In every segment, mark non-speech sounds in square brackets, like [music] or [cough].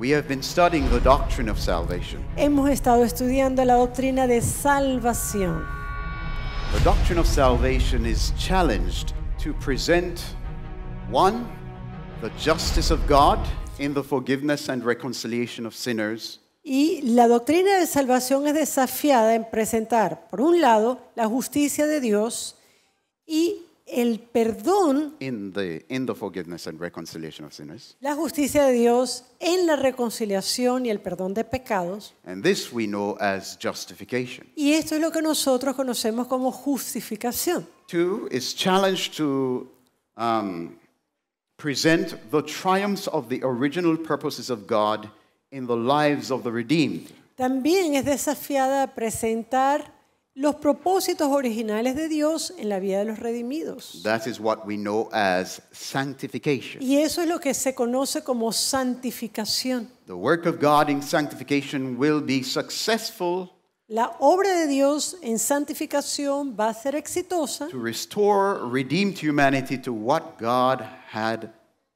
We have been studying the doctrine of salvation. Hemos estado estudiando la doctrina de salvación. The doctrine of salvation is challenged to present one, the justice of God in the forgiveness and reconciliation of sinners. Y la doctrina de salvación es desafiada en presentar, por un lado, la justicia de Dios y el perdón, in the, in the forgiveness and reconciliation of sinners. la justicia de Dios en la reconciliación y el perdón de pecados. And this we know as justification. Y esto es lo que nosotros conocemos como justificación. Two is challenged to um, present the triumphs of the original purposes of God in the lives of the redeemed. También es desafiada a presentar los propósitos originales de Dios en la vida de los redimidos. That is what we know as sanctification. Y eso es lo que se conoce como santificación. The work of God in sanctification will be successful. La obra de Dios en santificación va a ser exitosa. To restore redeemed humanity to what God had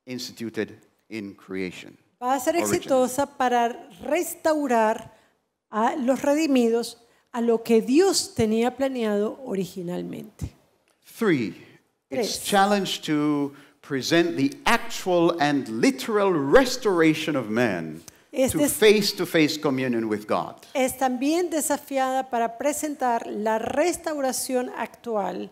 instituted in creation. Va a ser exitosa para restaurar a los redimidos a lo que Dios tenía planeado originalmente. Three, it's challenge to present the actual and literal restoration of man to face to face communion with God. Es también desafiada para presentar la restauración actual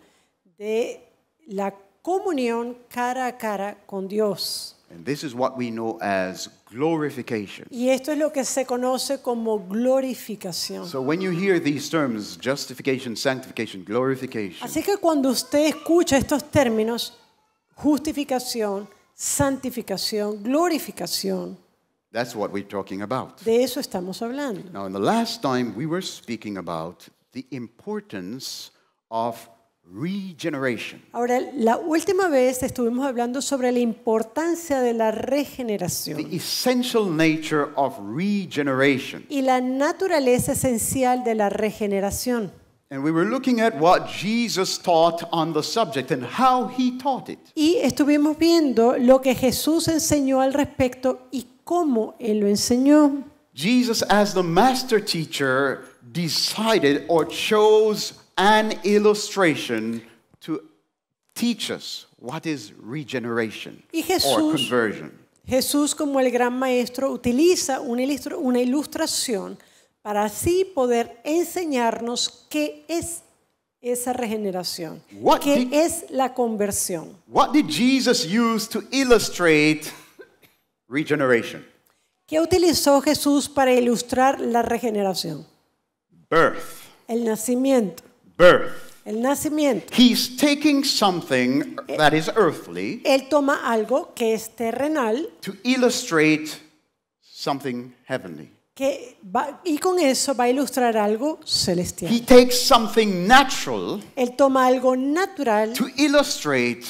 de la comunión cara a cara con Dios. And this is what we know as glorification. Y esto es lo que se conoce como glorificación. So when you hear these terms, justification, sanctification, glorification. Así que cuando usted escucha estos términos, justificación, santificación, glorificación, That's what we're talking about. De eso estamos hablando. Now, in the last time we were speaking about the importance of Regeneration. Ahora, la última vez estuvimos hablando sobre la importancia de la regeneración. The essential nature of regeneration. Y la naturaleza esencial de la regeneración. And we were looking at what Jesus taught on the subject and how he taught it. Y estuvimos viendo lo que Jesús enseñó al respecto y cómo él lo enseñó. Jesus as the master teacher decided or chose an illustration to teach us what is regeneration Jesús, or conversion. Jesús, como el gran maestro, utiliza una, ilustración para así poder enseñarnos qué es esa regeneración, qué es la conversión. ¿Qué utilizó Jesús para ilustrar la regeneración? Birth. El nacimiento. birth. El nacimiento. He's taking something that is earthly. Él toma algo que es terrenal. To illustrate something heavenly. Que va, y con eso va a ilustrar algo celestial. He takes something natural. Él toma algo natural. To illustrate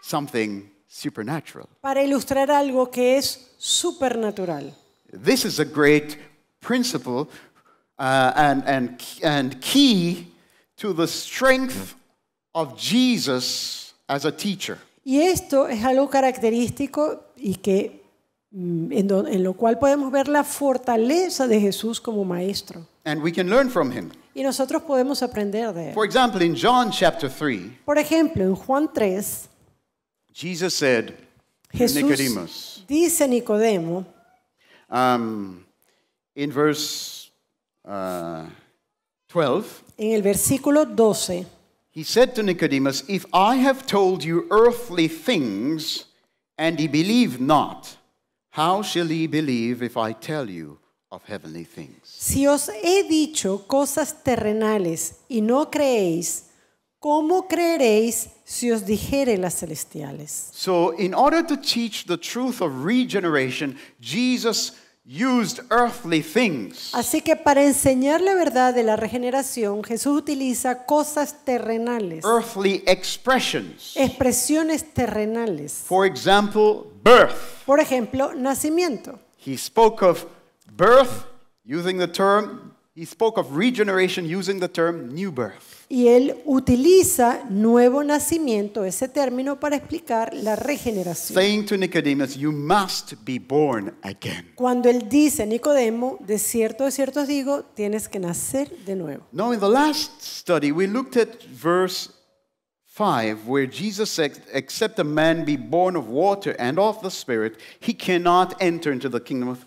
something supernatural. Para ilustrar algo que es supernatural. This is a great principle uh, and and and key to the strength of Jesus as a teacher. Y esto es algo característico y que mm, en, en lo cual podemos ver la fortaleza de Jesús como maestro. And we can learn from him. Y nosotros podemos aprender de él. For example, in John chapter 3, Por ejemplo, en Juan 3, Jesus said Jesús Nicodemus, dice Nicodemo, um, in verse uh, 12, en el versículo 12, He said to Nicodemus, If I have told you earthly things and ye believe not, how shall ye believe if I tell you of heavenly things? si os he dicho cosas terrenales y no creéis, ¿cómo creeréis si os dijere las celestiales? So, in order to teach the truth of regeneration, Jesus used earthly things. Así que para enseñar la verdad de la regeneración, Jesús utiliza cosas terrenales. Earthly expressions. Expresiones terrenales. For example, birth. Por ejemplo, nacimiento. He spoke of birth using the term, he spoke of regeneration using the term new birth. Y él utiliza nuevo nacimiento, ese término, para explicar la regeneración. Saying to Nicodemus, you must be born again. Cuando él dice, Nicodemo, de cierto, de cierto os digo, tienes que nacer de nuevo. Now, in the last study, we looked at verse 5, where Jesus said, Except a man be born of water and of the Spirit, he cannot enter into the kingdom of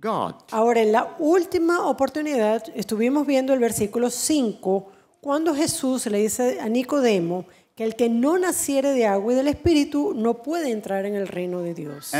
God. Ahora, en la última oportunidad, estuvimos viendo el versículo 5 cuando Jesús le dice a Nicodemo que el que no naciere de agua y del espíritu no puede entrar en el reino de Dios.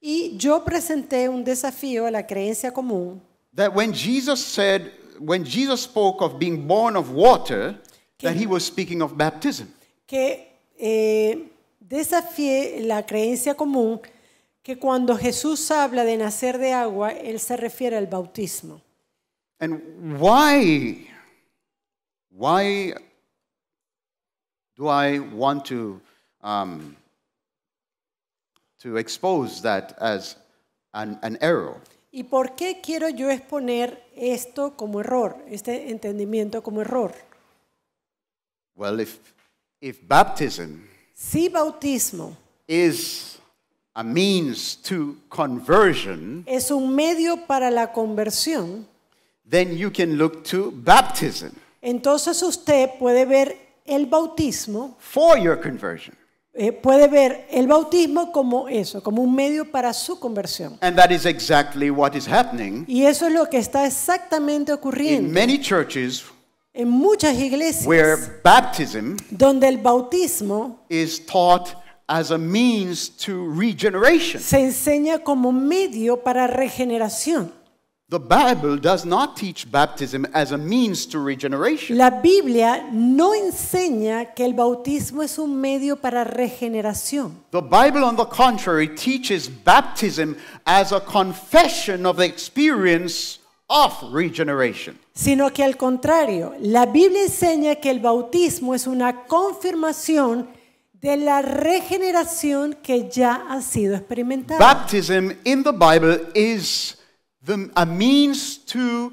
y yo presenté un desafío a la creencia común que cuando Jesús said when Jesus spoke of being born of water que, that he was speaking of baptism. Que eh, desafié la creencia común que cuando Jesús habla de nacer de agua, él se refiere al bautismo. And why why do I want to um, expose that as an, ¿Y por qué quiero yo exponer esto como error, este entendimiento como error? Well, if, if baptism si bautismo is a means to conversion, es un medio para la conversión, then you can look to baptism entonces usted puede ver el bautismo for your conversion. Eh, puede ver el bautismo como eso, como un medio para su conversión. And that is exactly what is happening y eso es lo que está exactamente ocurriendo in many churches en muchas iglesias where baptism donde el bautismo is taught as a means to regeneration. Se enseña como medio para regeneración. The Bible does not teach baptism as a means to regeneration. La Biblia no enseña que el bautismo es un medio para regeneración. The Bible on the contrary teaches baptism as a confession of the experience of regeneration. Sino que al contrario, la Biblia enseña que el bautismo es una confirmación de la regeneración que ya ha sido experimentada. Baptism in the Bible is a means to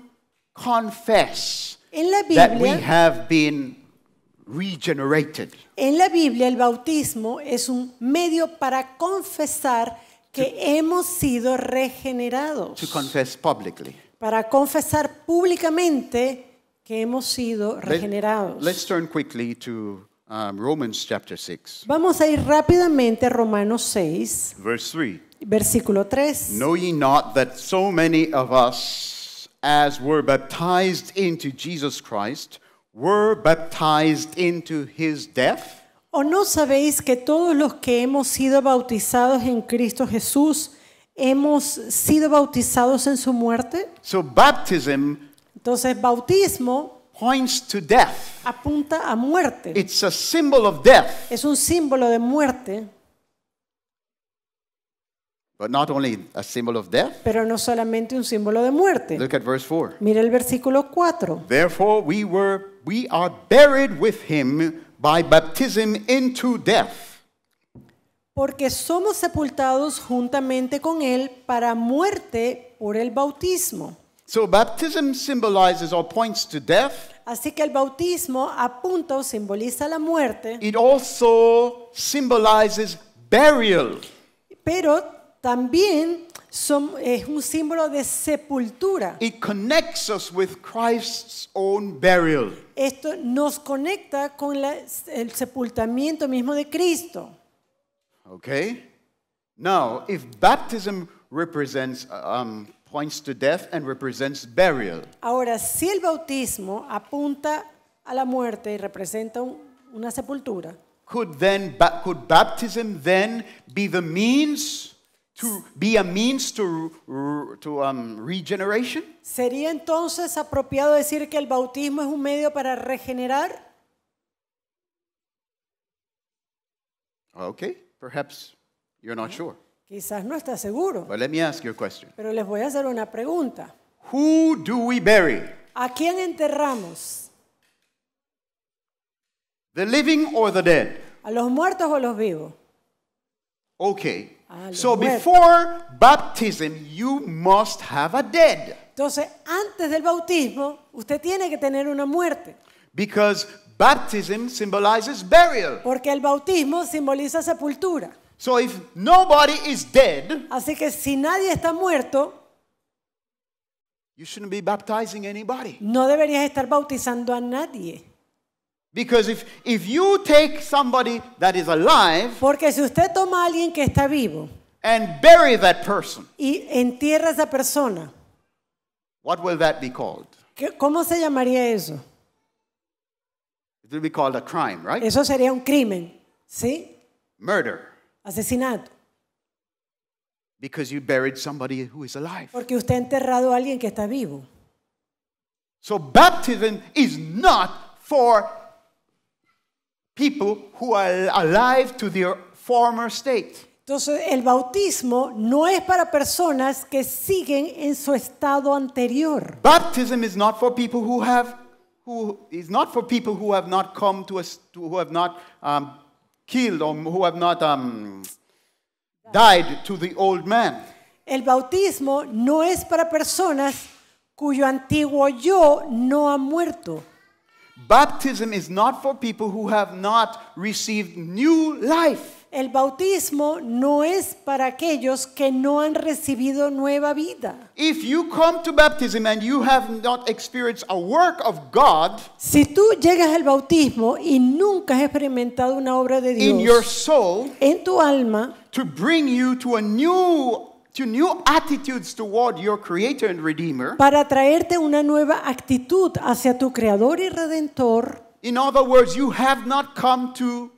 confess en la Biblia, that we have been regenerated. En la Biblia el bautismo es un medio para confesar que hemos sido regenerados. To confess publicly. Para confesar públicamente que hemos sido regenerados. let's turn quickly to 6. Um, Vamos a ir rápidamente a Romanos 6, versículo 3. ye not that so many of us as were baptized into Jesus Christ were baptized into his death? ¿O no sabéis que todos los que hemos sido bautizados en Cristo Jesús hemos sido bautizados en su muerte? So baptism Entonces, bautismo points to death. Apunta a muerte. It's a symbol of death. Es un símbolo de muerte. But not only a symbol of death. Pero no solamente un símbolo de muerte. Look at verse 4. Mira el versículo 4. Therefore we were we are buried with him by baptism into death. Porque somos sepultados juntamente con él para muerte por el bautismo. So baptism symbolizes or points to death. Así que el bautismo apunta o simboliza la muerte. It also symbolizes burial. Pero también es un símbolo de sepultura. It connects us with Christ's own burial. Esto nos conecta con el sepultamiento mismo de Cristo. Okay. Now, if baptism represents um, points to death and represents burial. Ahora, si el bautismo apunta a la muerte y representa una sepultura, could then could baptism then be the means to be a means to to um, regeneration? ¿Sería entonces apropiado decir que el bautismo es un medio para regenerar? Okay, perhaps you're not ¿Eh? sure. Quizás no está seguro. Pero les voy a hacer una pregunta. Who do we bury? ¿A quién enterramos? The living or the dead? ¿A los muertos o los vivos? Okay. So before baptism you must have a dead. Entonces, antes del bautismo, usted tiene que tener una muerte. Because baptism symbolizes burial. Porque el bautismo simboliza sepultura. So if nobody is dead, así que si nadie está muerto, you shouldn't be baptizing anybody. No deberías estar bautizando a nadie. Because if, if you take somebody that is alive, porque si usted toma a alguien que está vivo, and bury that person, y entierra a esa persona, what will that be called? ¿Cómo se llamaría eso? It will be called a crime, right? Eso sería un crimen, ¿sí? Murder asesinato. Because you buried somebody who is alive. Porque usted ha enterrado a alguien que está vivo. So baptism is not for people who are alive to their former state. Entonces, el bautismo no es para personas que siguen en su estado anterior. Baptism is not for people who have who is not for people who have not come to a, who have not um, killed or who have not um, died to the old man. El bautismo no es para personas cuyo antiguo yo no ha muerto. Baptism is not for people who have not received new life. El bautismo no es para aquellos que no han recibido nueva vida. If you come to baptism and you have not experienced a work of God, si tú llegas al bautismo y nunca has experimentado una obra de Dios in your soul, en tu alma, to bring you to a new to new attitudes toward your creator and redeemer. Para traerte una nueva actitud hacia tu creador y redentor. In other words, you have not come to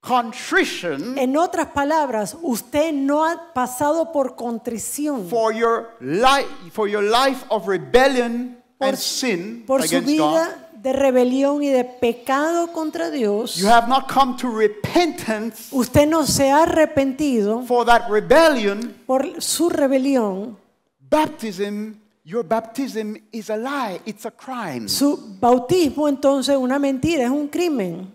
contrition en otras palabras, usted no ha pasado por contrición for your life for your life of rebellion por, and sin por against su vida God. de rebelión y de pecado contra Dios. You have not come to repentance usted no se ha arrepentido for that rebellion. por su rebelión. Baptism Your baptism is a lie. It's a crime. Su bautismo entonces una mentira, es un crimen.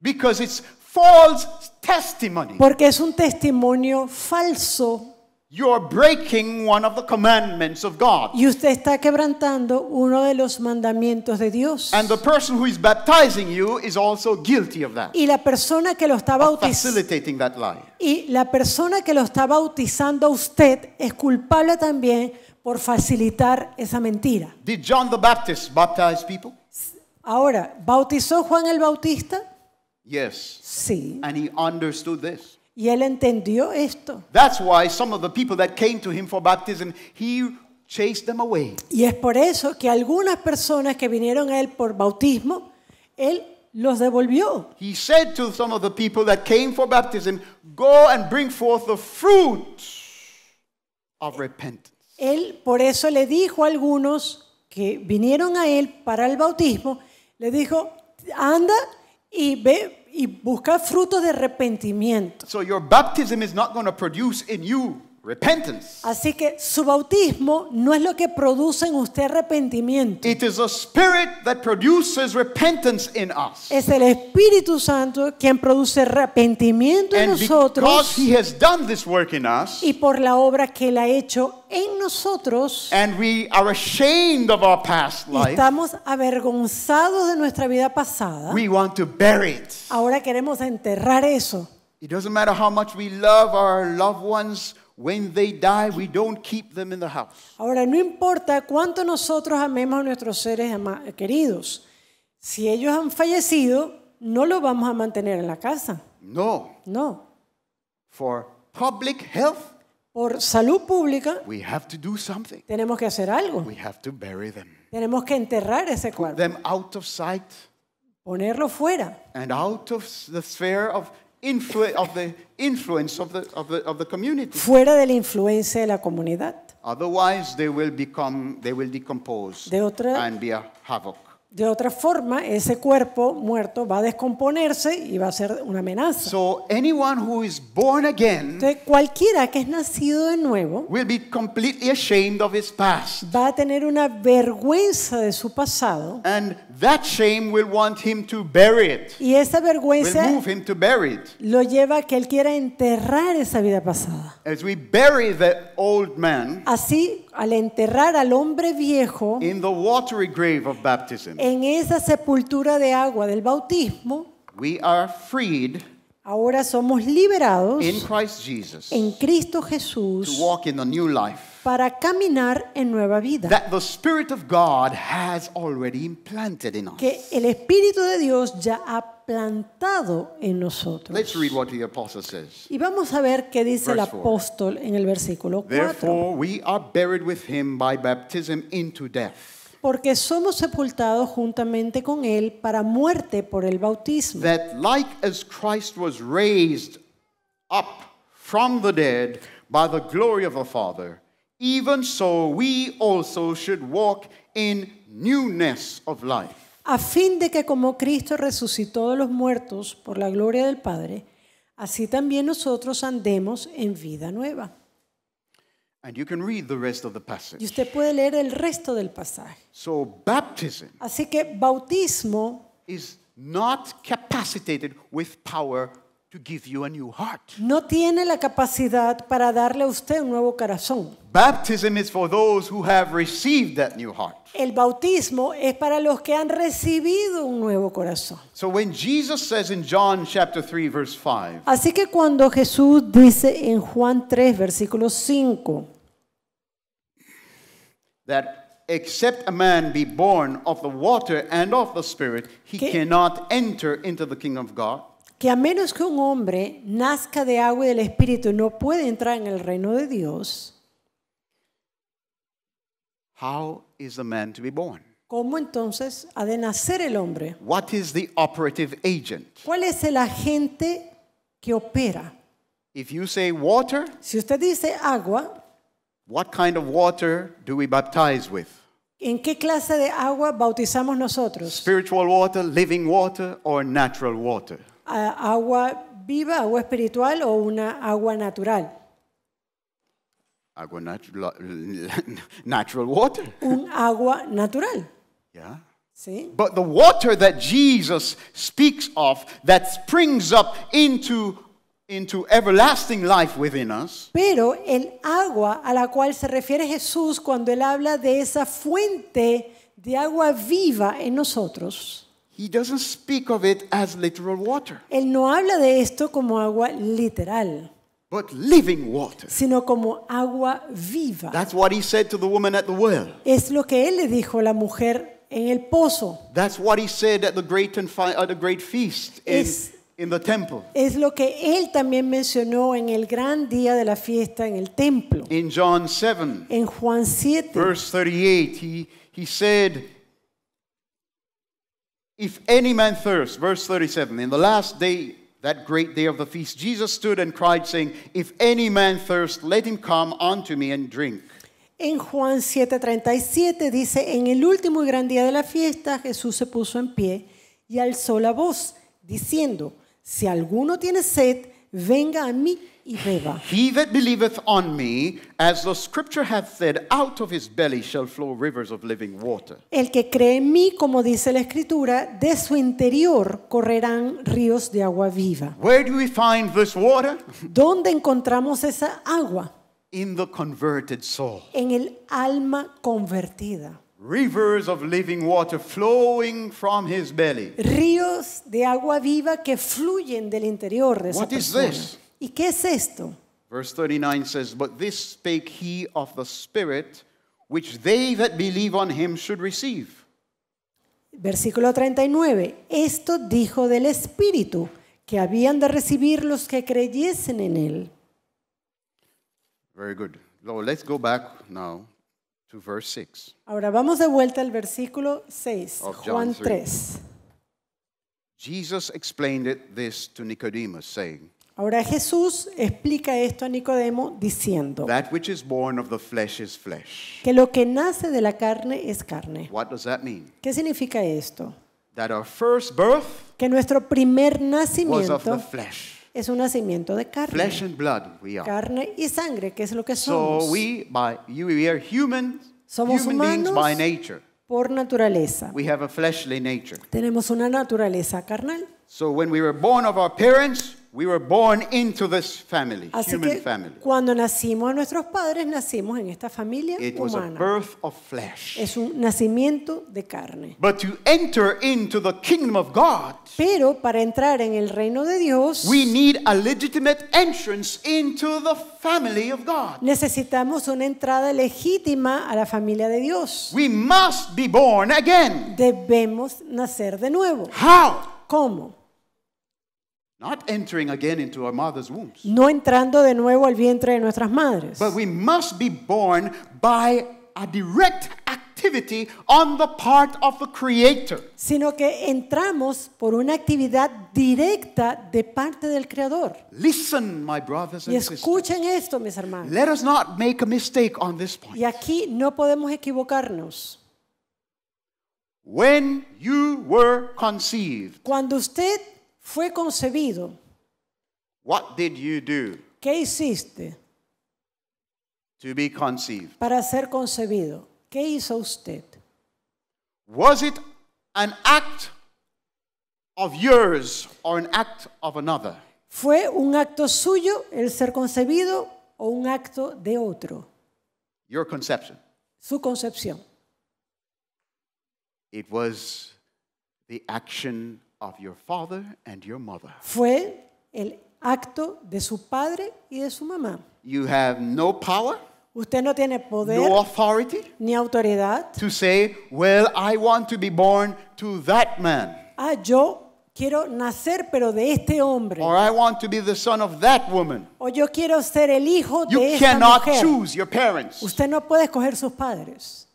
Because it's false testimony. Porque es un testimonio falso. You're breaking one of the commandments of God. Y usted está quebrantando uno de los mandamientos de Dios. And the person who is baptizing you is also guilty of that. Y la persona que lo está bautizando Y la persona que lo está bautizando a usted es culpable también por facilitar esa mentira. Did John the Baptist baptize people? Ahora, ¿bautizó Juan el Bautista? Yes. Sí. And he understood this. Y él entendió esto. That's why some of the people that came to him for baptism, he chased them away. Y es por eso que algunas personas que vinieron a él por bautismo, él los devolvió. He said to some of the people that came for baptism, go and bring forth the fruit of repentance. Él por eso le dijo a algunos que vinieron a él para el bautismo, le dijo, anda y ve y buscar frutos de arrepentimiento. So your baptism is not going to produce in you repentance. Así que su bautismo no es lo que produce en usted arrepentimiento. It is Spirit that produces repentance in us. Es el Espíritu Santo quien produce arrepentimiento en nosotros. he has done this work in us, y por la obra que él ha hecho en nosotros. And we are ashamed of our past life, estamos avergonzados de nuestra vida pasada. We want to bury it. Ahora queremos enterrar eso. It doesn't matter how much we love our loved ones Ahora, no importa cuánto nosotros amemos a nuestros seres queridos, si ellos han fallecido, no los vamos a mantener en la casa. No. No. For public health, por salud pública, we have to do something. tenemos que hacer algo. We have to bury them. Tenemos que enterrar ese cuerpo. them out of sight. Ponerlo fuera. And out of the sphere of of the influence of the, of the, of the community. Fuera de la influencia de la comunidad. Otherwise, they will become, they will decompose de otra, and be a havoc. De otra forma, ese cuerpo muerto va a descomponerse y va a ser una amenaza. So anyone who is born again Entonces, cualquiera que es nacido de nuevo will be completely ashamed of his past. va a tener una vergüenza de su pasado. And that shame will want him to bury it. Y esa vergüenza lo lleva a que él quiera enterrar esa vida pasada. As we bury the old man, Así al enterrar al hombre viejo en esa sepultura de agua del bautismo, ahora somos liberados en Cristo Jesús to walk in the new life para caminar en nueva vida. Que el Espíritu de Dios ya ha plantado en nosotros. Y vamos a ver qué dice el apóstol en el versículo 4. porque somos sepultados juntamente con él para muerte por el bautismo. That like as Christ was raised up from the dead by the glory of a fin de que como Cristo resucitó de los muertos por la gloria del Padre, así también nosotros andemos en vida nueva. Y usted puede leer el resto del pasaje. Así que bautismo is not capacitated with power to give you a new heart. No tiene la capacidad para darle a usted un nuevo corazón. Baptism is for those who have received that new heart. El bautismo es para los que han recibido un nuevo corazón. So when Jesus says in John chapter 3 verse 5. Así que cuando Jesús dice en Juan 3 versículo 5 that except a man be born of the water and of the spirit he que, cannot enter into the kingdom of God. que a menos que un hombre nazca de agua y del Espíritu no puede entrar en el reino de Dios, ¿Cómo entonces ha de nacer el hombre? ¿Cuál es el agente que opera? si usted dice agua, ¿En qué clase de agua bautizamos nosotros? Spiritual water, living water or natural agua viva, agua espiritual o una agua natural. Agua natural, [laughs] natural water. Un agua natural. Yeah. ¿Sí? But the water that Jesus speaks of that springs up into into everlasting life within us. Pero el agua a la cual se refiere Jesús cuando él habla de esa fuente de agua viva en nosotros. He doesn't speak of it as literal water, Él no habla de esto como agua literal, but living water. sino como agua viva. That's what he said to the woman at the well. Es lo que él le dijo a la mujer en el pozo. That's what he said at the great, and fi- at the great feast in, in the temple. Es lo que él también mencionó en el gran día de la fiesta en el templo. In John 7, En Juan 7, verse 38, he, he said, If any man thirst, verse 37, in the last day, that great day of the feast, Jesus stood and cried, saying, If any man thirst, let him come unto me and drink. En Juan 7:37 dice, en el último y gran día de la fiesta Jesús se puso en pie y alzó la voz, diciendo, si alguno tiene sed, venga a mí He that believeth on me, as the scripture hath said, out of his belly shall flow rivers of living water. El que cree en mí, como dice la escritura, de su interior correrán ríos de agua viva. Where do we find this water? ¿Dónde encontramos esa agua? In the converted soul. En el alma convertida. Rivers of living water flowing from his belly. Ríos de agua viva que fluyen del interior de esa persona. this? ¿Y qué es esto? Verse 39 says, But this spake he of the Spirit, which they that believe on him should receive. Versículo 39. Esto dijo del Espíritu, que habían de recibir los que creyesen en él. Very good. Now let's go back now to verse 6. Ahora vamos de vuelta al versículo 6, of Juan 3. 3. Jesus explained it this to Nicodemus, saying, Ahora Jesús explica esto a Nicodemo diciendo que lo que nace de la carne es carne. ¿Qué significa esto? que nuestro primer nacimiento es un nacimiento de carne. Carne y sangre, que es lo que somos. Somos humanos por naturaleza. Tenemos una naturaleza carnal. So when we were born of We were born into this family, Así human que family. cuando nacimos a nuestros padres, nacimos en esta familia It was a birth of flesh. Es un nacimiento de carne. But to enter into the kingdom of God, Pero para entrar en el reino de Dios, we need a legitimate entrance into the family of God. necesitamos una entrada legítima a la familia de Dios. We must be born again. Debemos nacer de nuevo. How? ¿Cómo? Not entering again into our mother's wombs. No entrando de nuevo al vientre de nuestras madres. But we must be born by a direct activity on the part of the creator. Sino que entramos por una actividad directa de parte del creador. Listen, my brothers and sisters. y escuchen esto, mis hermanos. Let us not make a mistake on this point. Y aquí no podemos equivocarnos. When you were conceived. Cuando usted fue concebido. What did you do ¿Qué hiciste to be conceived? para ser concebido? ¿Qué hizo usted? Was it an act of yours or an act of another? ¿Fue un acto suyo el ser concebido o un acto de otro? Your conception. Su concepción. It was the action of your father and your mother. Fue el acto de su padre y de su mamá. You have no power. Usted no tiene poder no authority ni autoridad to say, well, I want to be born to that man. Ah, yo quiero nacer pero de este hombre. Or I want to be the son of that woman. O yo quiero ser el hijo you de esta cannot Choose your parents. Usted no puede escoger sus padres.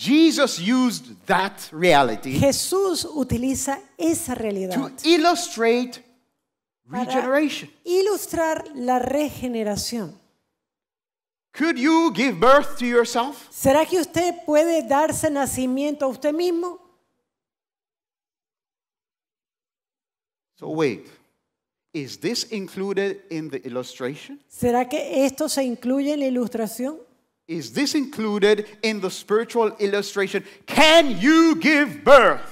Jesus used that reality Jesús utiliza esa realidad illustrate para regeneration. ilustrar la regeneración. Could you give birth to yourself? ¿Será que usted puede darse nacimiento a usted mismo? So wait. Is this included in the illustration? ¿Será que esto se incluye en la ilustración? Is this included in the spiritual illustration? Can you give birth?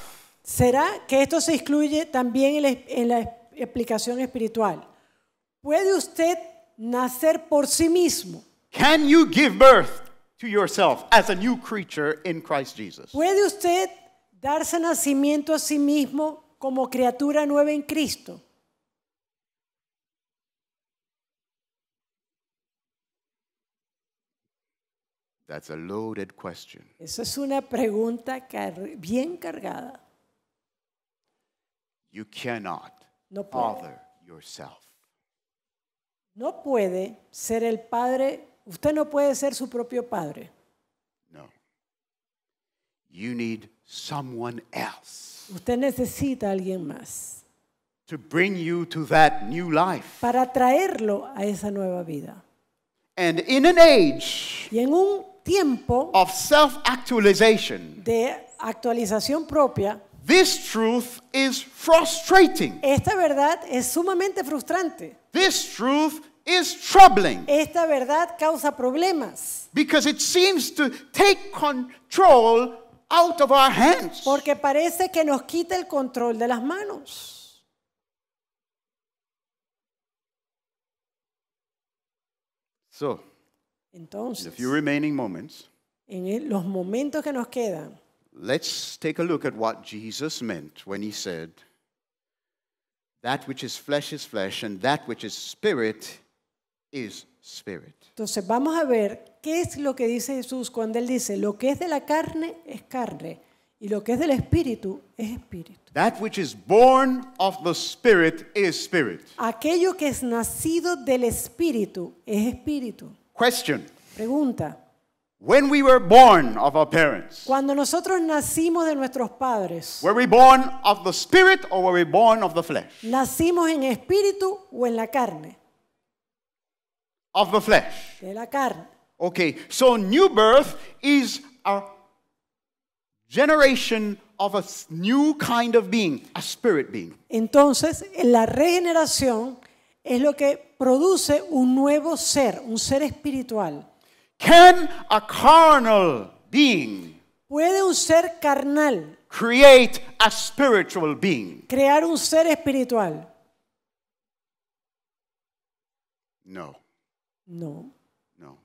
¿Será que esto se incluye también en la, explicación espiritual? ¿Puede usted nacer por sí mismo? Can you give birth to yourself as a new creature in Christ Jesus? ¿Puede usted darse nacimiento a sí mismo como criatura nueva en Cristo? That's a loaded question. Eso es una pregunta bien cargada. You cannot no father yourself. No puede ser el padre, usted no puede ser su propio padre. No. You need someone else. Usted necesita a alguien más. To bring you to that new life. Para traerlo a esa nueva vida. And in an age y en un tiempo of self-actualization, de actualización propia, This truth is frustrating. Esta verdad es sumamente frustrante. This truth is troubling. Esta verdad causa problemas. Because it seems to take control out of our hands. Porque parece que nos quita el control de las manos. So, Entonces, in the few remaining moments, en los momentos que nos quedan, let's take a look at what Jesus meant when he said, That which is flesh is flesh, and that which is spirit is spirit. Entonces vamos a ver qué es lo que dice Jesús cuando él dice, lo que es de la carne es carne y lo que es del espíritu es espíritu. That which is born of the spirit is spirit. Aquello que es nacido del espíritu es espíritu. Question. Pregunta. When we were born of our parents, Cuando nosotros nacimos de nuestros padres, were we born of the spirit or were we born of the flesh? ¿Nacimos en espíritu o en la carne? Of the flesh. De la carne. Okay, so new birth is a generation of a new kind of being, a spirit being. Entonces, la regeneración es lo que produce un nuevo ser, un ser espiritual. Can a carnal being ¿Puede un ser carnal create a spiritual being? crear un ser espiritual? No. No. No.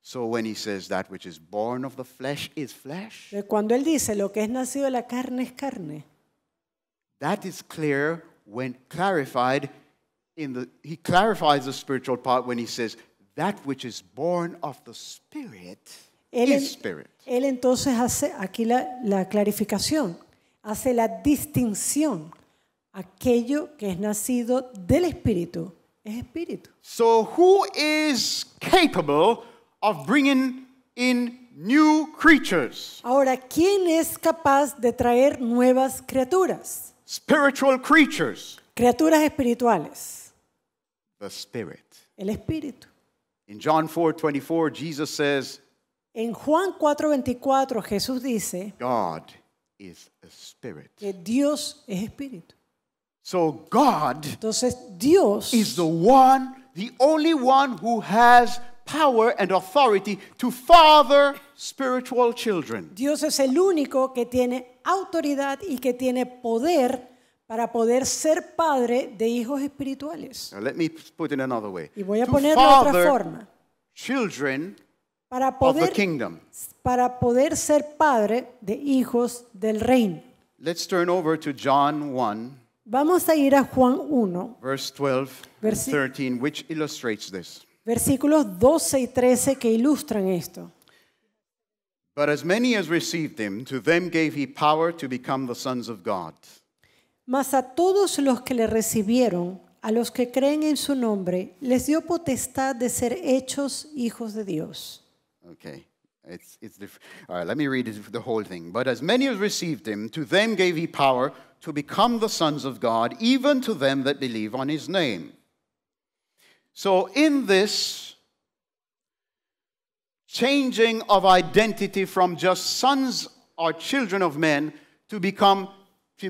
So when he says that which is born of the flesh is flesh, eh, Cuando él dice lo que es nacido de la carne es carne, that is clear when clarified in the, he clarifies the spiritual part when he says, that which is born of the Spirit él, is Spirit. Él entonces hace aquí la, la clarificación, hace la distinción. Aquello que es nacido del Espíritu es Espíritu. So who is capable of bringing in new creatures. Ahora, ¿quién es capaz de traer nuevas criaturas? Spiritual creatures. Criaturas espirituales. the Spirit. El Espíritu. In John 4:24, Jesus says, En Juan 4:24 Jesús dice God is a spirit. que Dios es espíritu. So God Entonces Dios is the one, the only one who has power and authority to father spiritual children. Dios es el único que tiene autoridad y que tiene poder para poder ser padre de hijos espirituales. Now let me put it another way. Y voy a ponerlo de otra forma. Children para poder, of the kingdom. para poder ser padre de hijos del reino. Let's turn over to John 1. Vamos a ir a Juan 1. Verse 12 versi 13 which illustrates this. Versículos 12 y 13 que ilustran esto. But as many as received him, to them gave he power to become the sons of God. Mas a todos los que le recibieron, a los que creen en su nombre, les dio potestad de ser hechos hijos de Dios. Okay. It's, it's diff- All right, let me read the whole thing. But as many as received him, to them gave he power to become the sons of God, even to them that believe on his name. So, in this changing of identity from just sons or children of men to become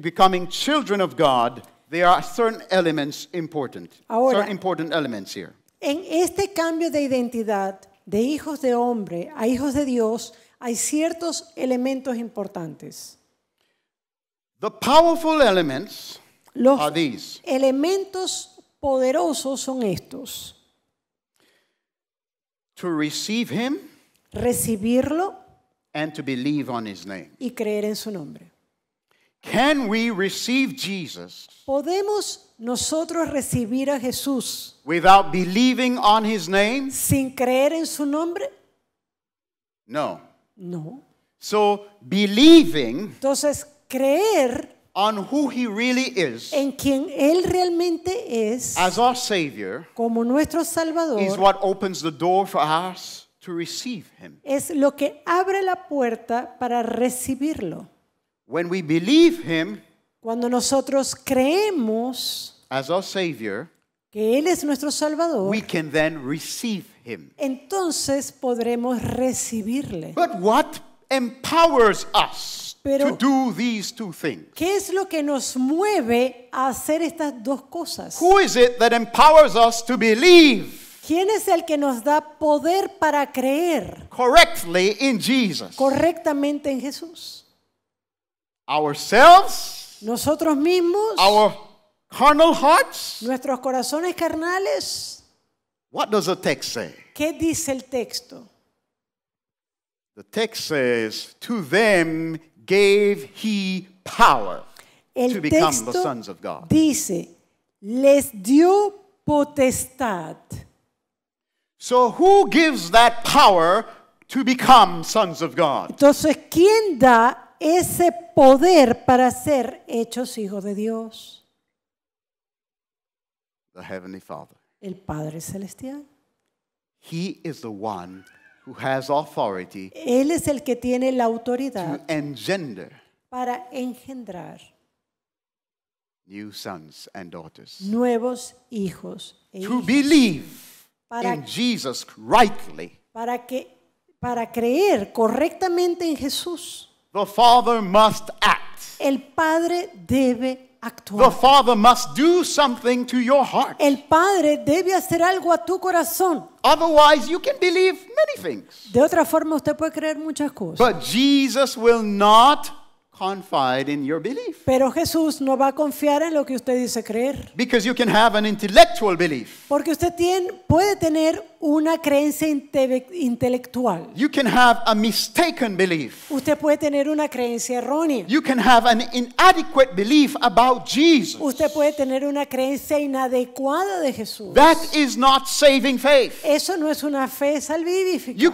becoming children of God, there are certain elements important. Ahora, certain important elements here. En este cambio de identidad de hijos de hombre a hijos de Dios, hay ciertos elementos importantes. The powerful elements are these. elementos poderosos son estos. To receive him, recibirlo and to believe on his name. y creer en su nombre. Can we receive Jesus? ¿Podemos nosotros recibir a Jesús without believing on his name? sin creer en su nombre? No. No. So believing Entonces, creer on who he really is en quien él realmente es as our savior como nuestro salvador is what opens the door for us to receive him. Es lo que abre la puerta para recibirlo cuando nosotros creemos que él es nuestro salvador, Entonces podremos recibirle. Pero, ¿Qué es lo que nos mueve a hacer estas dos cosas? ¿Quién es el que nos da poder para creer? Correctamente en Jesús. ourselves, nosotros mismos, our carnal hearts, nuestros corazones carnales. What does the text say? ¿Qué dice el texto? The text says, to them gave he power el to become the sons of God. Dice, les dio potestad. So who gives that power to become sons of God? Entonces, ¿quién da ese poder para ser hechos hijos de Dios. The Heavenly Father. El Padre Celestial. He is the one who has authority Él es el que tiene la autoridad to engender para engendrar new sons and daughters. nuevos hijos e to believe para, in Jesus rightly. Para, que, para creer correctamente en Jesús. The father must act. El padre debe actuar. The father must do something to your heart. El padre debe hacer algo a tu corazón. Otherwise, you can believe many things. De otra forma, usted puede creer muchas cosas. But Jesus will not confide in your belief. Pero Jesús no va a confiar en lo que usted dice creer. Because you can have an intellectual belief. Porque usted tiene, puede tener una creencia intelectual. Usted puede tener una creencia errónea. about Usted puede tener una creencia inadecuada de Jesús. Eso no es una fe salvífica.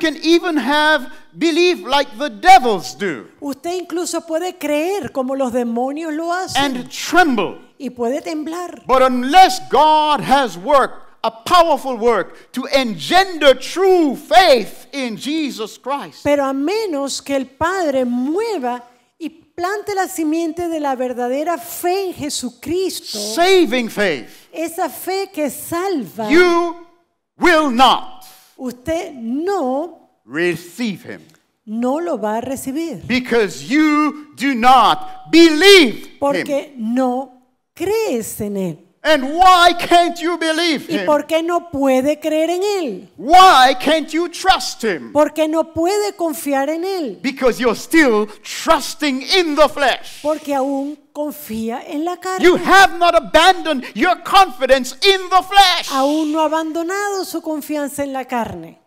Usted incluso puede creer como los demonios lo hacen. tremble. Y puede temblar. But unless God has worked a powerful work to engender true faith in Jesus Christ. Pero a menos que el Padre mueva y plante la simiente de la verdadera fe en Jesucristo, saving faith. Esa fe que salva. You will not. Usted no receive him. No lo va a recibir. Because you do not believe Porque no crees en él. And why can't you believe him? ¿Y por qué no puede creer en él? Why can't you trust him? ¿Por qué no puede confiar en él? Because you're still trusting in the flesh. Porque aún confía en la carne. You have not abandoned your confidence in the flesh. Aún no ha abandonado su confianza en la carne.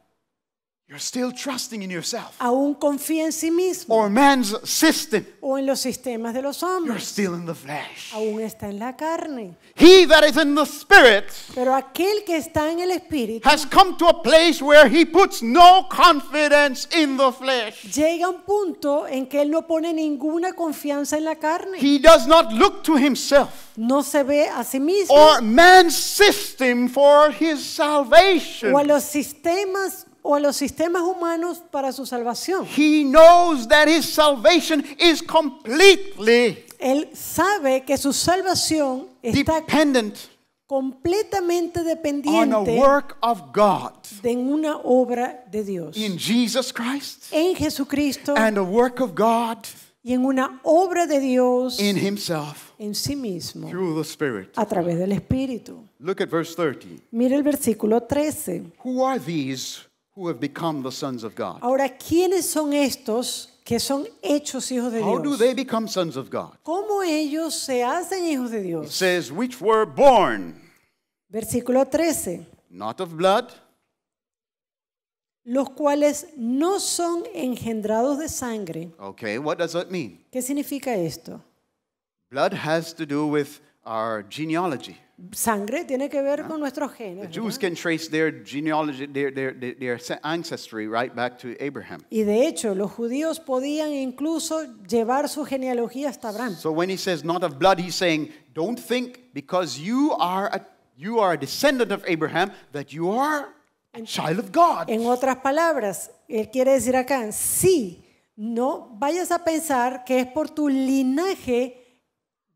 You're still trusting in yourself. Aún confía en sí mismo. Or man's system. O en los sistemas de los hombres. You're still in the flesh. Aún está en la carne. He that is in the spirit. Pero aquel que está en el espíritu. Has come to a place where he puts no confidence in the flesh. Llega un punto en que él no pone ninguna confianza en la carne. He does not look to himself. No se ve a sí mismo. Or man's system for his salvation. O a los sistemas o a los sistemas humanos para su salvación. salvation Él sabe que su salvación está completamente dependiente en de una obra de Dios. en Jesucristo y en una obra de Dios en sí mismo a través del Espíritu. Look Mira el versículo 13. Who are these Ahora, ¿quiénes son estos que son hechos hijos de How do Dios? they become sons of God? ¿Cómo ellos se hacen hijos de Dios? says, which were born Versículo 13. not of blood, Los cuales no son engendrados de sangre. Okay, what does mean? ¿Qué significa esto? Blood has to do with our genealogy. Sangre tiene que ver con nuestros genes. The Jews can trace their genealogy, their, their, their ancestry right back to Abraham. Y de hecho, los judíos podían incluso llevar su genealogía hasta Abraham. So when he says not of blood, he's saying, don't think because you are a, you are a descendant of Abraham that you are a child of God. En otras palabras, él quiere decir acá, sí, no vayas a pensar que es por tu linaje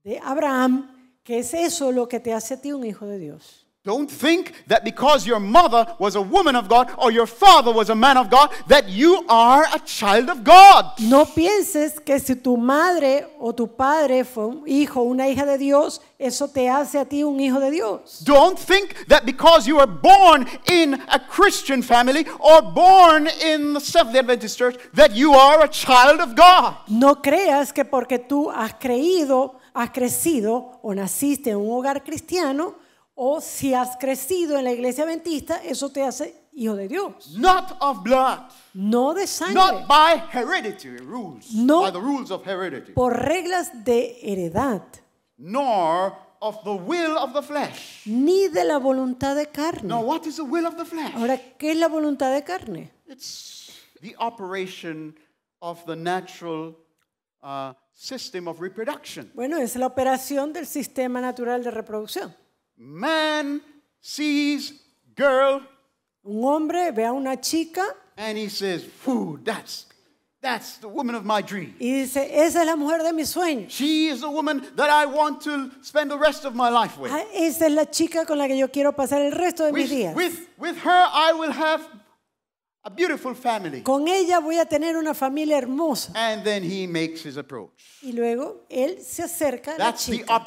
de Abraham es eso lo que te hace a ti un hijo de Dios. Don't think that because your mother was a woman of God or your father was a man of God that you are a child of God. No pienses que si tu madre o tu padre fue un hijo o una hija de Dios, eso te hace a ti un hijo de Dios. Don't think that because you were born in a Christian family or born in the Seventh-day Adventist Church that you are a child of God. No creas que porque tú has creído has crecido o naciste en un hogar cristiano o si has crecido en la iglesia adventista, eso te hace hijo de Dios. Not of blood. No de sangre. Not by hereditary rules. No by the rules of heredity. por reglas de heredad. Nor of the will of the flesh. Ni de la voluntad de carne. Now what is the will of the flesh? Ahora, ¿qué es la voluntad de carne? It's the operation of the natural uh, system of reproduction. Bueno, es la operación del sistema natural de reproducción. Man sees girl Un hombre ve a una chica and he says, "Whew, that's that's the woman of my dream." y dice, esa es la mujer de mi sueño. She is the woman that I want to spend the rest of my life with. Ah, esa es la chica con la que yo quiero pasar el resto de mis días. with, with her I will have con ella voy a tener una familia hermosa. Y luego él se acerca a la chica.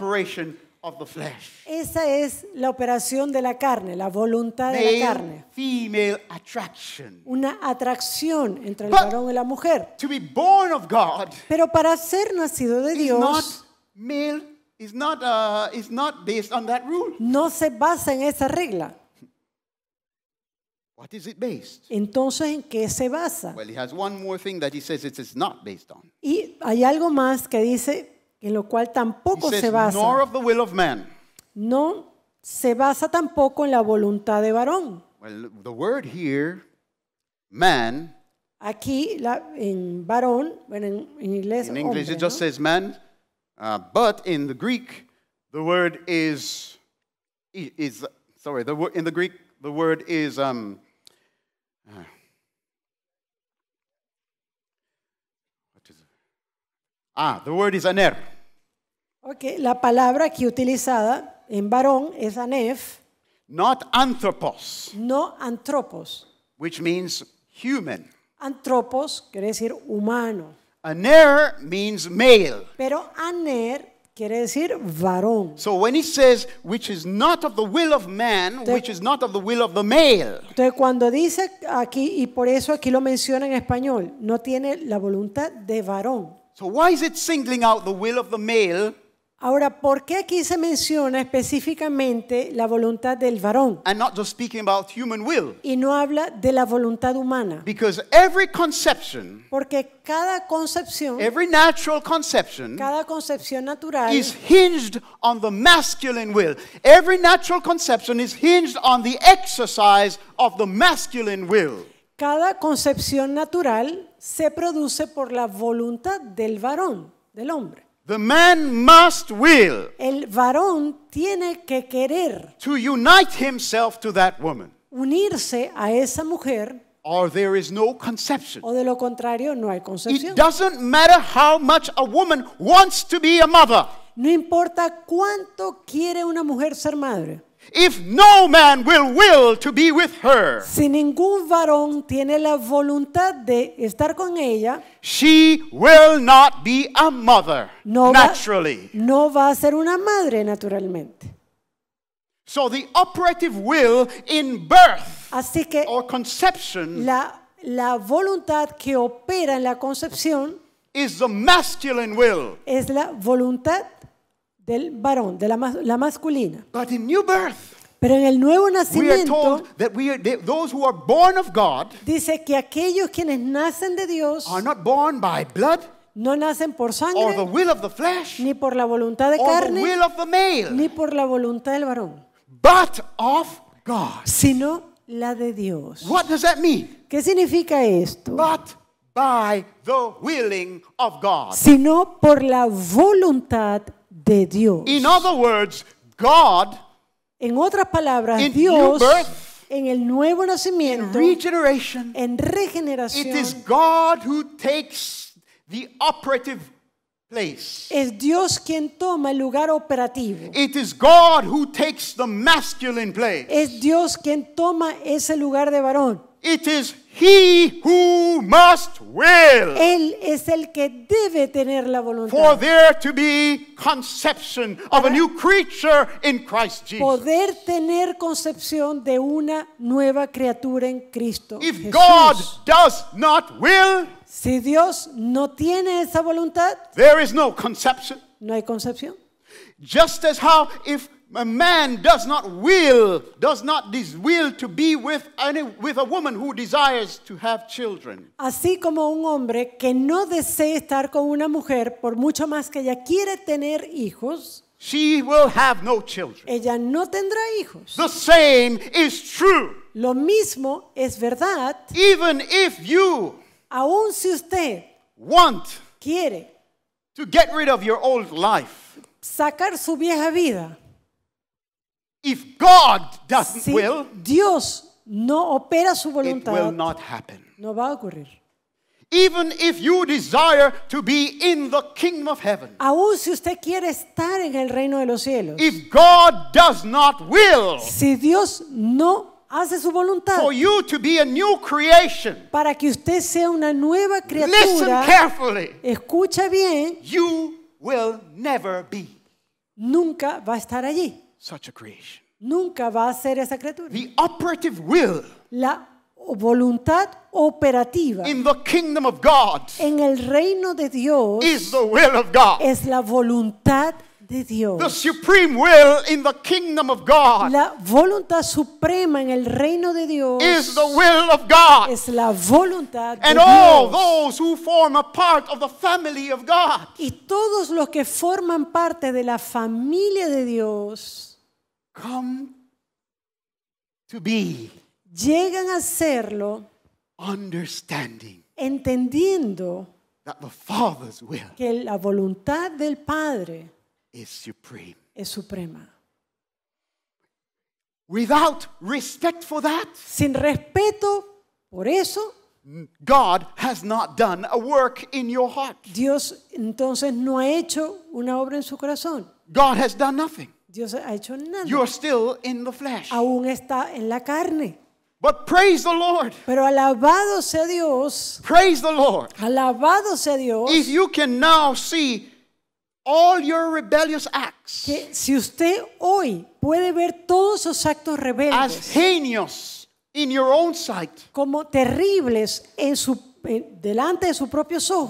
Esa es la operación de la carne, la voluntad de la carne. Female attraction. Una atracción entre el varón y la mujer. Pero para ser nacido de Dios no se basa en esa regla. What is it based? Entonces, ¿en qué se basa? Well, he has one more thing that he says it is not based on. Y hay algo más que dice en lo cual He tampoco se says, basa. nor of the will of man. No se basa tampoco en la voluntad de varón. Well, the word here, man, Aquí la- en varón, bueno, en, en inglés in English hombre, it just ¿no? says man, uh, but in the Greek, the word is, is sorry, the, in the Greek, the word is um, uh, what is it? Ah, the word is aner. Okay, la palabra aquí utilizada en varón es anef. Not anthropos. No anthropos, Which means human. Anthropos quiere decir humano. Aner means male. Pero aner Quiere decir varón. So when he says which is not of the will of man, Entonces- which is not of the will of the male. Entonces cuando dice aquí, y por eso aquí lo menciona en español, no tiene la voluntad de varón. So why is it singling out the will of the male Ahora, ¿por qué aquí se menciona específicamente la voluntad del varón? Y no habla de la voluntad humana. every Porque cada concepción, every natural conception, cada concepción natural, is hinged on the will. of the masculine will. Cada concepción natural se produce por la voluntad del varón, del hombre. The man must will. El varón tiene que querer. To unite himself to that woman. Unirse a esa mujer. Or there is no conception. O de lo contrario no hay concepción. It doesn't matter how much a woman wants to be a mother. No importa cuánto quiere una mujer ser madre if no man will will to be with her. Si ningún varón tiene la voluntad de estar con ella, she will not be a mother no naturally. Va, no va a ser una madre naturalmente. So the operative will in birth Así que or conception la, la voluntad que opera en la concepción is the masculine will. Es la voluntad del varón, de la, masculina. pero en el nuevo nacimiento dice que aquellos quienes nacen de Dios no nacen por sangre, ni por la voluntad de carne, ni por la voluntad del varón, sino la de Dios. ¿Qué significa esto? Sino por la voluntad de Dios. In other words, God, en otras palabras, in Dios new birth, en el nuevo nacimiento, regeneration, en regeneración, it is God who takes the operative place. Es Dios quien toma el lugar operativo. It is God who takes the masculine place. Es Dios quien toma ese lugar de varón. It is he who must will. Él es el que debe tener la voluntad. For there to be conception of a new creature in Christ Jesus. Poder tener concepción de una nueva criatura en Cristo. If Jesús. God does not will, si Dios no tiene esa voluntad, there is no conception. No hay concepción. Just as how if a man does not will, does not will to be with, any, with a woman who desires to have children. Así como un hombre que no desee estar con una mujer por mucho más que ella quiere tener hijos. She will have no children. Ella no tendrá hijos. The same is true. Lo mismo es verdad. Even if you aun si usted want quiere to get rid of your old life. Sacar su vieja vida. If God doesn't si will, Dios no opera su voluntad, it will not happen. no va a ocurrir. Even if you desire to be in the kingdom of heaven. Aún si usted quiere estar en el reino de los cielos. If God does not will, si Dios no hace su voluntad. For you to be a new creation. Para que usted sea una nueva criatura. Listen carefully. Escucha bien. You will never be. Nunca va a estar allí such a creation. Nunca va a ser esa criatura. The operative will la voluntad operativa in the kingdom of God en el reino de Dios is the will of God. es la voluntad de Dios. The supreme will in the kingdom of God la voluntad suprema en el reino de Dios is the will of God. es la voluntad de Dios. And all those who form a part of the family of God. Y todos los que forman parte de la familia de Dios come to be llegan a serlo understanding entendiendo that the Father's will que la voluntad del Padre is supreme. es suprema. Without respect for that, sin respeto por eso, God has not done a work in your heart. Dios entonces no ha hecho una obra en su corazón. God has done nothing. Dios ha hecho nada. Aún está en la carne. Pero alabado sea Dios. Alabado sea Dios. si usted hoy puede ver todos esos actos rebeldes. Como terribles en su eh, delante de sus propios ojos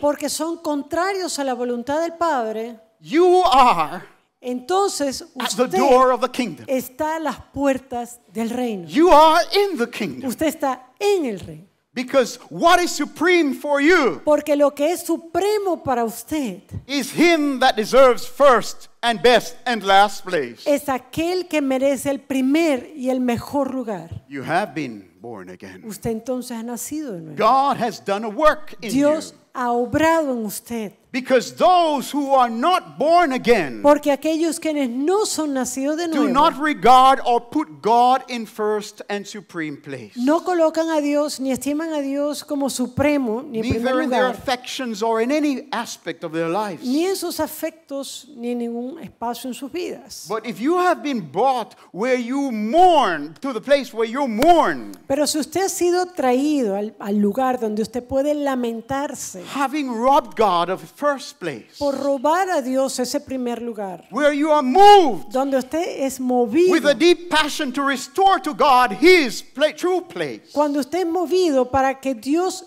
porque son contrarios a la voluntad del Padre you are entonces usted the door of the kingdom. está a las puertas del reino. You are in the kingdom. Usted está en el reino. Because what is supreme for you Porque lo que es supremo para usted is him that deserves first and best and last place. es aquel que merece el primer y el mejor lugar. You have been born again. Usted entonces ha nacido de nuevo. God has done a work in Dios you. ha obrado en usted. Because those who are not born again Porque aquellos quienes no son nacidos de nuevo do not regard or put God in first and supreme place. No colocan a Dios ni estiman a Dios como supremo ni en primer Neither in their affections or in any aspect of their lives. Ni en sus afectos ni en ningún espacio en sus vidas. But if you have been brought where you mourn to the place where you mourn Pero si usted ha sido traído al, al lugar donde usted puede lamentarse having robbed God of first por robar a Dios ese primer lugar. Donde usted es movido. With a deep passion to restore to God his true place. Cuando usted es movido para que Dios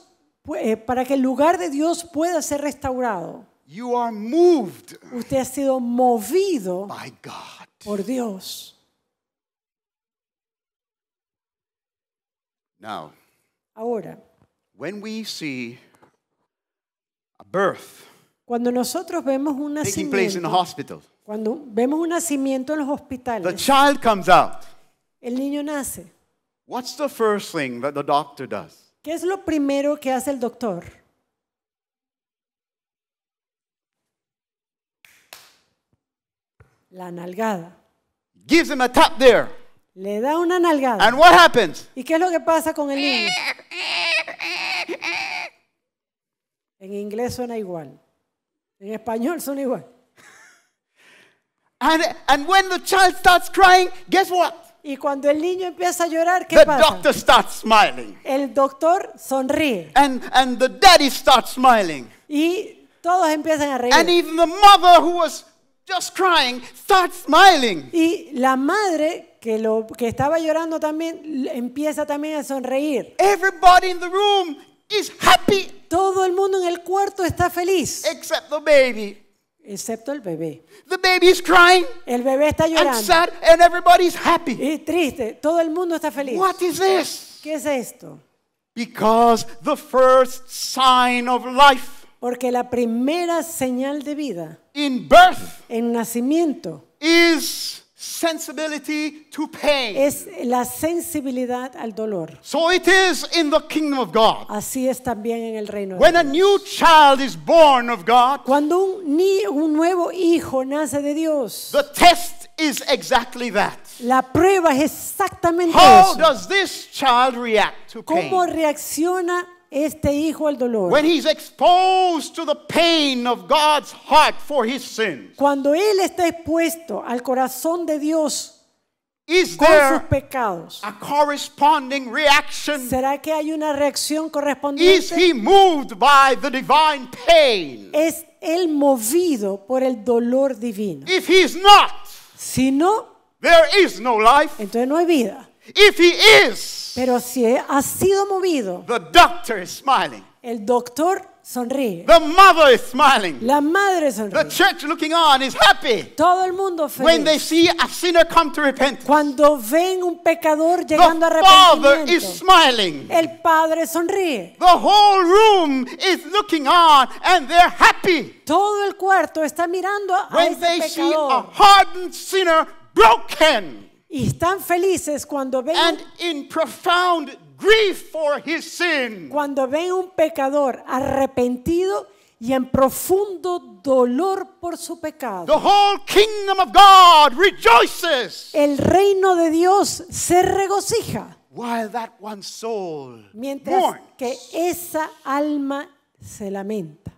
eh, para que el lugar de Dios pueda ser restaurado. You are moved. Usted ha sido movido by God. por Dios. Now, Ahora, when we see a birth, cuando nosotros vemos un nacimiento, cuando vemos un nacimiento en los hospitales, el niño nace. ¿Qué es lo primero que hace el doctor? La nalgada. Le da una nalgada. ¿Y qué es lo que pasa con el niño? [laughs] En inglés suena igual. En español son igual. And, and when the child starts crying, guess what? Y cuando el niño empieza a llorar, ¿qué the pasa? Doctor starts smiling. El doctor sonríe. And, and the daddy starts smiling. Y todos empiezan a reír. And even the mother who was just crying starts smiling. Y la madre que, lo, que estaba llorando también empieza también a sonreír. Everybody in the room is happy. Todo el mundo en el cuarto está feliz. Except baby. Excepto el bebé. The baby is crying. El bebé está llorando. sad happy. Y triste, todo el mundo está feliz. What is this? ¿Qué es esto? Because the first sign of life. Porque la primera señal de vida. In birth. En nacimiento. Is sensibility to pain. Es la sensibilidad al dolor. So it is in the kingdom of God. Así es también en el reino. When de Dios. When a new child is born of God, cuando un, ni un nuevo hijo nace de Dios, the test is exactly that. La prueba es exactamente How eso. Does this child react to pain? ¿Cómo reacciona este hijo al dolor. Cuando él está expuesto al corazón de Dios Is con sus pecados. ¿Será que hay una reacción correspondiente? ¿Es él movido por el dolor divino? si no, entonces no hay vida. If he is, Pero si ha sido movido, the doctor is smiling. El doctor sonríe. The mother is smiling. La madre sonríe. The church looking on is happy. Todo el mundo feliz. When they see a sinner come to repentance. Cuando ven un pecador llegando the a arrepentimiento. Father is smiling. El padre sonríe. The whole room is looking on and they're happy. Todo el cuarto está mirando a When they pecador. See a hardened sinner broken. Y están felices cuando ven cuando ven un pecador arrepentido y en profundo dolor por su pecado. El reino de Dios se regocija. mientras que esa alma se lamenta.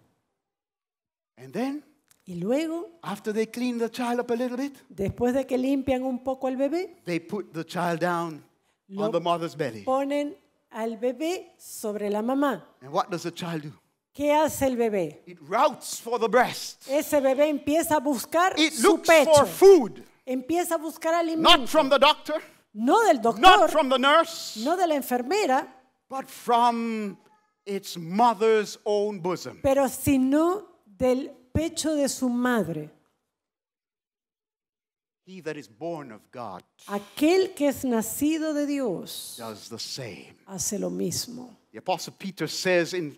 And then, y luego, after they clean the child up a little bit, después de que limpian un poco al bebé, they put the child down lo on the mother's belly. ponen al bebé sobre la mamá. And what does the child do? ¿Qué hace el bebé? It routes for the breast. Ese bebé empieza a buscar It su looks pecho. For food. Empieza a buscar alimento. Not from the doctor, no del doctor. Not from the nurse, no de la enfermera. But from its mother's own bosom. Pero sino del pecho de su madre. He that is born of God Aquel que es nacido de Dios does the same. hace lo mismo. The apostle Peter says in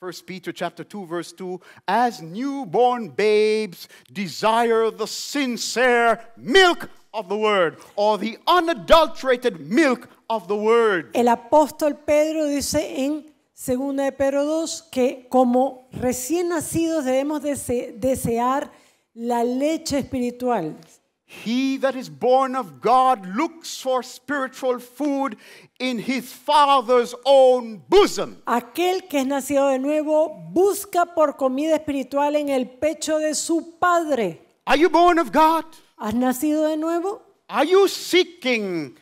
1 Peter chapter 2 verse 2 as newborn babes desire the sincere milk of the word or the unadulterated milk of the word. El apóstol Pedro dice en segunda de Pedro 2, que como recién nacidos debemos desear la leche espiritual. He that is born of God looks for spiritual food in his father's own bosom. Aquel que es nacido de nuevo busca por comida espiritual en el pecho de su padre. ¿Has nacido de nuevo? Are you seeking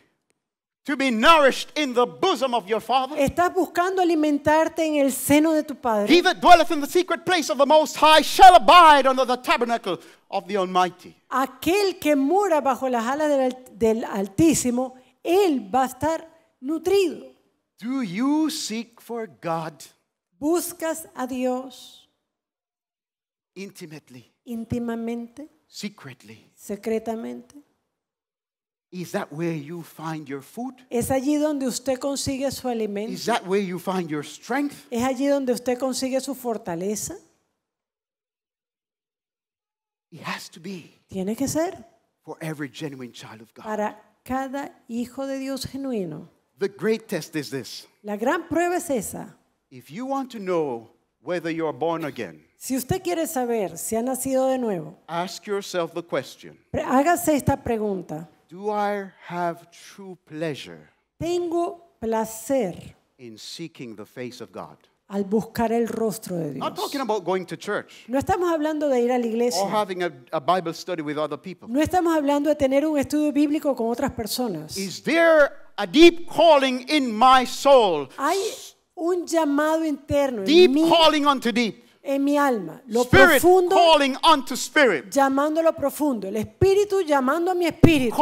To be nourished in the bosom of your father. Estás buscando alimentarte en el seno de tu padre. He that dwelleth in the secret place of the most high shall abide under the tabernacle of the almighty. Aquel que mora bajo las alas del, del Altísimo, él va a estar nutrido. Do you seek for God? Buscas a Dios intimately. Íntimamente. Secretly. Secretamente. ¿Es allí donde usted consigue su alimento? ¿Es allí donde usted consigue su fortaleza? Tiene que ser. Para cada hijo de Dios genuino. La gran prueba es esa. si usted quiere saber si ha nacido de nuevo, Hágase esta pregunta. Do I have true pleasure Tengo placer in seeking the face of God? al buscar el rostro de Dios. Not talking about going to church No estamos hablando de ir a la or iglesia. having a, a Bible study with other people. No estamos hablando de tener un estudio bíblico con otras personas. Is there a deep calling in my soul? Hay un llamado interno en Deep mí, calling unto deep en mi alma, lo profundo, calling lo profundo, el espíritu llamando a mi espíritu,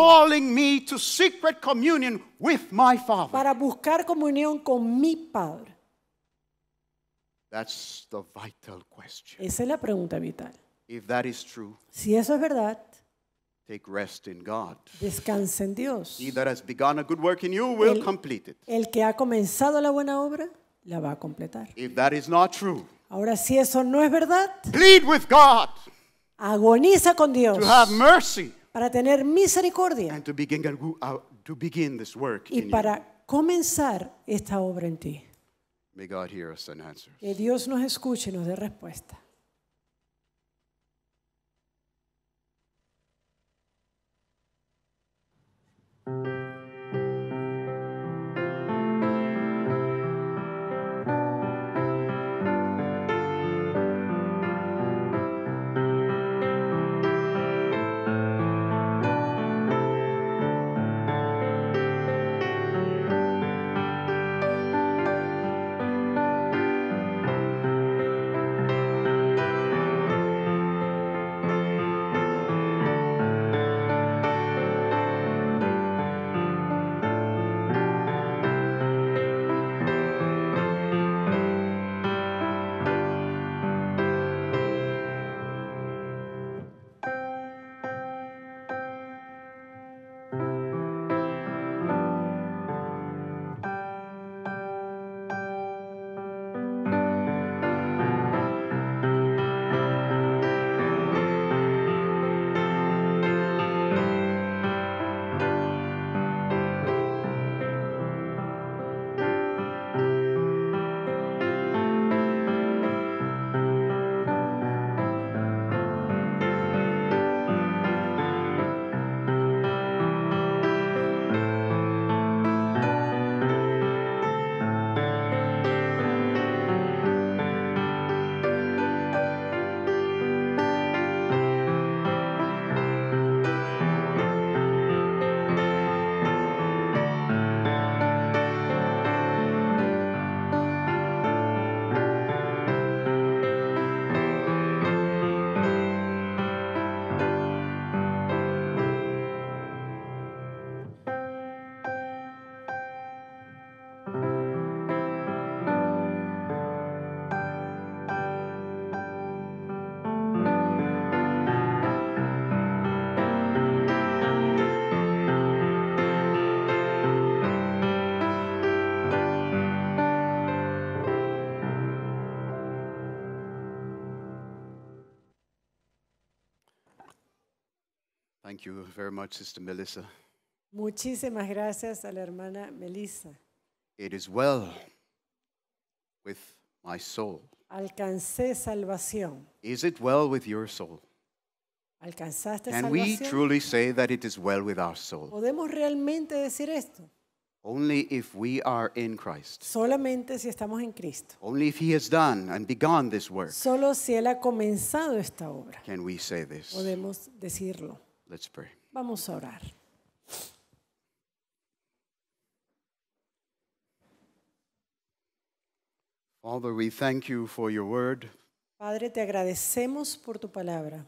Para buscar comunión con mi Padre. Esa es la pregunta vital. si eso es verdad, descanse Descansa en Dios. el, que ha comenzado la buena obra la va a completar. si that is not true, Ahora si eso no es verdad, agoniza con Dios para tener misericordia y para comenzar esta obra en ti. May Que Dios nos escuche y nos dé respuesta. Thank you very much, Sister Melissa. Muchísimas gracias a la hermana Melissa. It is well with my soul. Alcancé salvación. Is it well with your soul? ¿Alcanzaste Can salvación? we truly say that it is well with our soul? ¿Podemos realmente decir esto? Only if we are in Christ. Solamente si estamos en Cristo. Only if he has done and begun this work. Solo si él ha comenzado esta obra. Can we say this? Podemos decirlo. Let's pray. Vamos a orar. Father, we thank you for your word, Padre, te agradecemos por tu palabra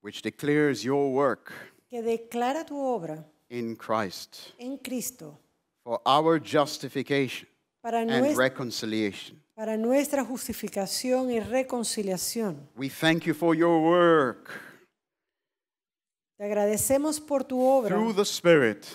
which declares your work que declara tu obra in Christ en Cristo for our justification para, and nuestra, reconciliation. para nuestra justificación y reconciliación. We thank you for your work. Te agradecemos por tu obra through the Spirit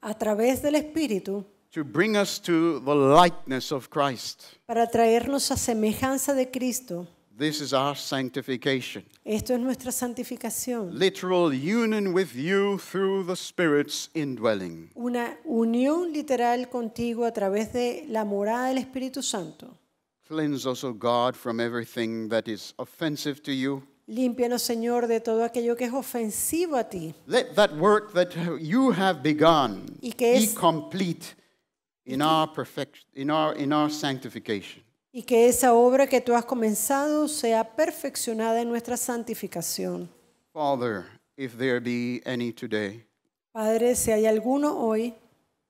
a través del Espíritu to bring us to the likeness of Christ. para traernos a semejanza de Cristo. This is our sanctification. Esto es nuestra santificación. Literal union with you through the Spirit's indwelling. Una unión literal contigo a través de la morada del Espíritu Santo. Cleanse us, O God, from everything that is offensive to you. Límpianos, Señor, de todo aquello que es ofensivo a ti. Let that work that you have begun y que es, be complete in our perfection, in our in our sanctification. Y que esa obra que tú has comenzado sea perfeccionada en nuestra santificación. Father, if there be any today, Padre, si hay alguno hoy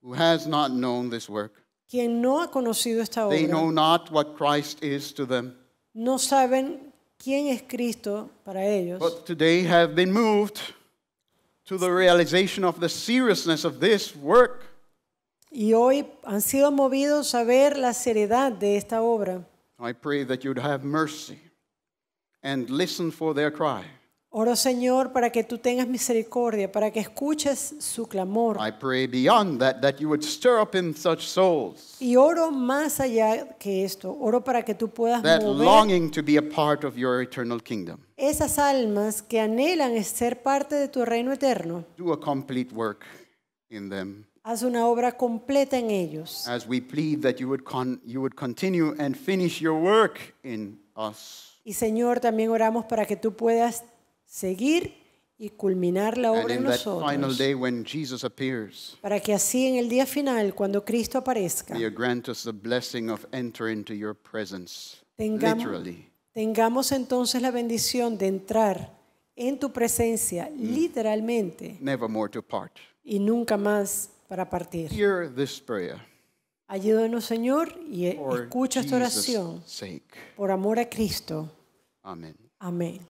who has not known this work, quien no ha conocido esta obra, they know not what Christ is to them. No saben ¿Quién es Cristo para ellos? But today have been moved to the realization of the seriousness of this work. Y hoy han sido movidos a ver la seriedad de esta obra. I pray that you'd have mercy and listen for their cry. Oro, Señor, para que tú tengas misericordia, para que escuches su clamor. Y oro más allá que esto. Oro para que tú puedas mover esas almas que anhelan ser parte de tu reino eterno. Haz una obra completa en ellos. Y Señor, también oramos para que tú puedas seguir y culminar la obra en nosotros. para que así en el día final, cuando Cristo aparezca, tengamos, entonces la bendición de entrar en tu presencia mm. literalmente y nunca más para partir. Ayúdanos, Señor, y escucha esta oración por amor a Cristo. Amén. Amén.